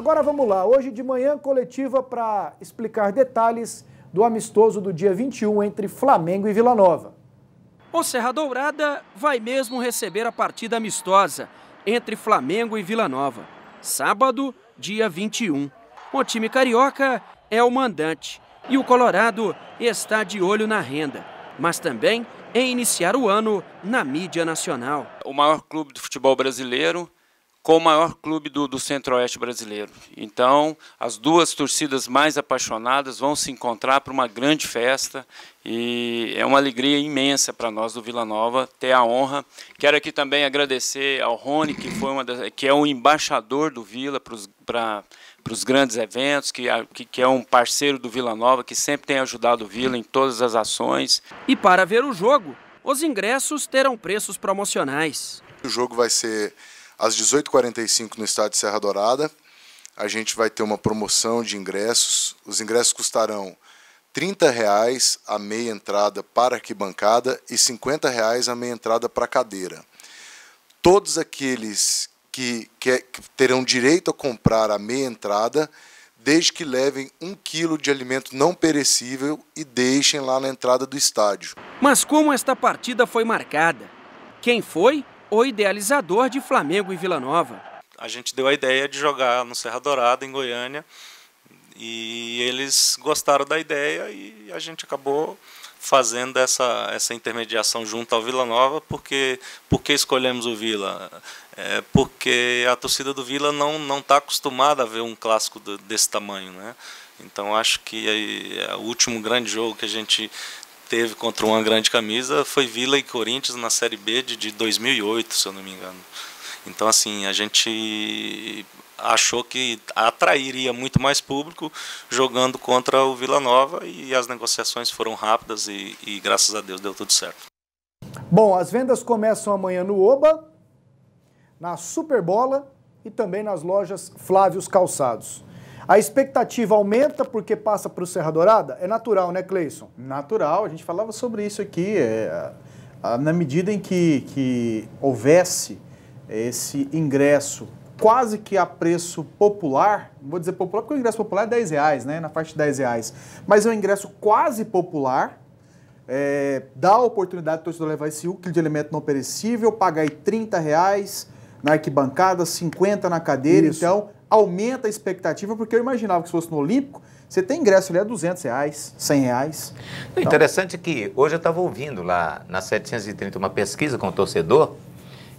Agora vamos lá. Hoje de manhã, coletiva para explicar detalhes do amistoso do dia 21 entre Flamengo e Vila Nova. O Serra Dourada vai mesmo receber a partida amistosa entre Flamengo e Vila Nova. Sábado, dia 21. O time carioca é o mandante e o Colorado está de olho na renda, mas também em iniciar o ano na mídia nacional. O maior clube de futebol brasileiro com o maior clube do, do Centro-Oeste brasileiro. Então, as duas torcidas mais apaixonadas vão se encontrar para uma grande festa e é uma alegria imensa para nós do Vila Nova ter a honra. Quero aqui também agradecer ao Rony, que, foi uma das, que é o embaixador do Vila para os, para, para os grandes eventos, que, que, que é um parceiro do Vila Nova, que sempre tem ajudado o Vila em todas as ações. E para ver o jogo, os ingressos terão preços promocionais. O jogo vai ser às 18h45 no estádio Serra Dourada. A gente vai ter uma promoção de ingressos. Os ingressos custarão R$ reais a meia entrada para arquibancada e R$ reais a meia entrada para cadeira. Todos aqueles que, é, que, terão direito a comprar a meia entrada, desde que levem um quilo de alimento não perecível e deixem lá na entrada do estádio. Mas como esta partida foi marcada? Quem foi o idealizador de Flamengo e Vila Nova. A gente deu a ideia de jogar no Serra Dourada, em Goiânia, e eles gostaram da ideia e a gente acabou fazendo essa, essa intermediação junto ao Vila Nova, porque, porque escolhemos o Vila? É porque a torcida do Vila não está acostumada a ver um clássico desse tamanho. Né? Então acho que aí, é o último grande jogo que a gente teve contra uma grande camisa foi Vila e Corinthians na Série B de, de 2008, se eu não me engano. Então, assim, a gente achou que atrairia muito mais público jogando contra o Vila Nova e as negociações foram rápidas e, e graças a Deus deu tudo certo. Bom, as vendas começam amanhã no Oba, na Superbola e também nas lojas Flávios Calçados. A expectativa aumenta porque passa para o Serra Dourada? É natural, né, Cleison? Natural, a gente falava sobre isso aqui. É, na medida em que, que houvesse esse ingresso quase que a preço popular, vou dizer popular porque o ingresso popular é 10 reais, né, na faixa de 10 reais, mas é um ingresso quase popular, é, dá a oportunidade do torcedor levar esse quilo de elemento não perecível, pagar aí 30 reais na arquibancada, 50 na cadeira, Isso. então aumenta a expectativa, porque eu imaginava que se fosse no Olímpico, você tem ingresso ali a 200 reais, 100 reais. Então... Interessante é que hoje eu estava ouvindo lá na 730 uma pesquisa com o torcedor,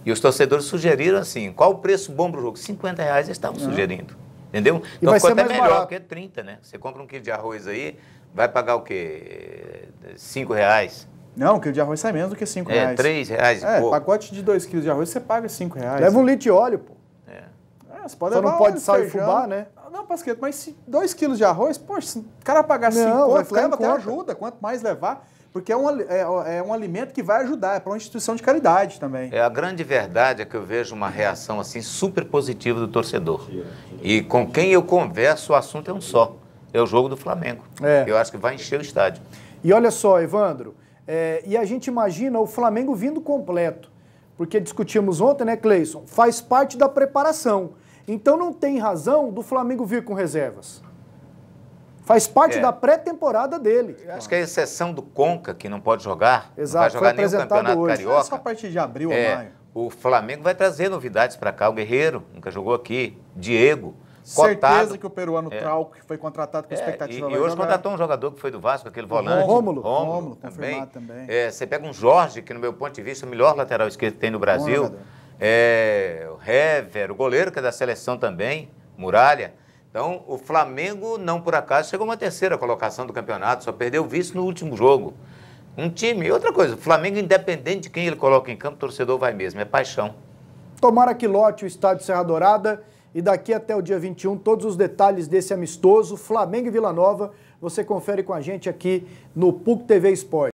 e os torcedores sugeriram assim, qual o preço bom para o jogo? 50 reais eles estavam sugerindo, entendeu? E então ficou até melhor, barato. porque é 30, né? Você compra um quilo de arroz aí, vai pagar o quê? 5 reais, não, um quilo de arroz sai menos do que 5 é, reais. É, 3 reais e é, pouco. pacote de 2 quilos de arroz você paga 5 reais. Leva um litro de óleo, pô. É, você pode Só não pode sal feijão. e fubá, né? Ah, não, Pasqueto, mas se 2 quilos de arroz, poxa, se o cara pagar 5 conto, leva até ajuda. Quanto mais levar, porque é um, é, é um alimento que vai ajudar, é para uma instituição de caridade também. É, a grande verdade é que eu vejo uma reação assim super positiva do torcedor. E com quem eu converso, o assunto é um só. É o jogo do Flamengo. É. Eu acho que vai encher o estádio. E olha só, Evandro, é, e a gente imagina o Flamengo vindo completo. Porque discutimos ontem, né, Cleison? Faz parte da preparação. Então não tem razão do Flamengo vir com reservas. Faz parte é. da pré-temporada dele. Acho que a exceção do Conca, que não pode jogar, Exato, não vai jogar nem o Campeonato hoje. Carioca. É só a partir de abril é, ou maio. O Flamengo vai trazer novidades para cá. O Guerreiro nunca jogou aqui. Diego. Certeza que o peruano é. Trauco, que foi contratado com é, expectativa. E, e hoje jogar. contratou um jogador que foi do Vasco, aquele volante. Rômulo. Rômulo, também. também. É, você pega um Jorge, que no meu ponto de vista é o melhor lateral esquerdo que tem no Brasil. Bom, é, o Hever, o goleiro que é da seleção também, Muralha. Então, o Flamengo, não por acaso, chegou a uma terceira colocação do campeonato, só perdeu o vice no último jogo. Um time, outra coisa, o Flamengo, independente de quem ele coloca em campo, o torcedor vai mesmo, é paixão. Tomara que lote o estádio Serra Dourada e daqui até o dia 21, todos os detalhes desse amistoso, Flamengo e Vila Nova, você confere com a gente aqui no PUC TV Esporte.